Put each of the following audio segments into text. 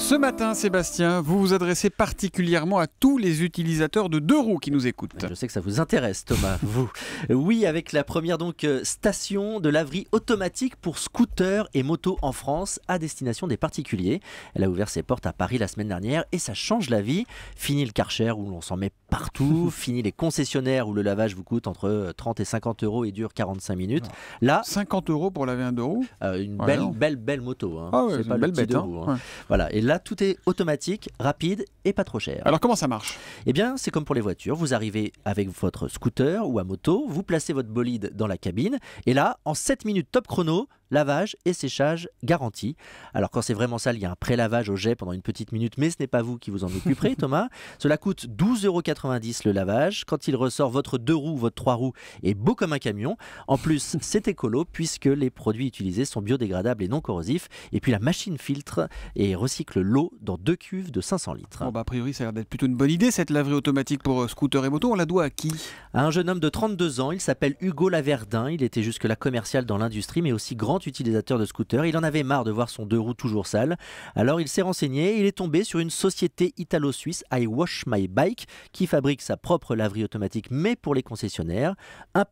Ce matin, Sébastien, vous vous adressez particulièrement à tous les utilisateurs de deux roues qui nous écoutent. Je sais que ça vous intéresse, Thomas, vous. Euh, oui, avec la première donc euh, station de laverie automatique pour scooters et motos en France à destination des particuliers. Elle a ouvert ses portes à Paris la semaine dernière et ça change la vie. Fini le karcher où l'on s'en met partout, fini les concessionnaires où le lavage vous coûte entre 30 euh, et 50 euros et dure 45 minutes. Ah. Là, 50 euros pour laver un deux roues Une belle, belle, belle, moto. Hein. Ah c'est pas le belle petit deux hein. roues, hein. Voilà. Et Là, tout est automatique, rapide et pas trop cher. Alors comment ça marche Eh bien, c'est comme pour les voitures. Vous arrivez avec votre scooter ou à moto, vous placez votre bolide dans la cabine et là, en 7 minutes top chrono, lavage et séchage garanti. Alors quand c'est vraiment sale, il y a un pré-lavage au jet pendant une petite minute, mais ce n'est pas vous qui vous en occuperez, Thomas. Cela coûte 12,90€ le lavage. Quand il ressort, votre deux roues, votre trois roues est beau comme un camion. En plus, c'est écolo puisque les produits utilisés sont biodégradables et non corrosifs. Et puis la machine filtre et recycle l'eau dans deux cuves de 500 litres. Bon bah, a priori, ça a l'air d'être plutôt une bonne idée cette laverie automatique pour euh, scooter et moto. On la doit à qui À un jeune homme de 32 ans. Il s'appelle Hugo Laverdin. Il était jusque-là commercial dans l'industrie, mais aussi grand utilisateur de scooter. il en avait marre de voir son deux roues toujours sale. Alors il s'est renseigné et il est tombé sur une société italo-suisse, I Wash My Bike, qui fabrique sa propre laverie automatique mais pour les concessionnaires. un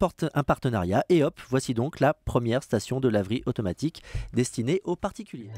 partenariat et hop, voici donc la première station de laverie automatique destinée aux particuliers.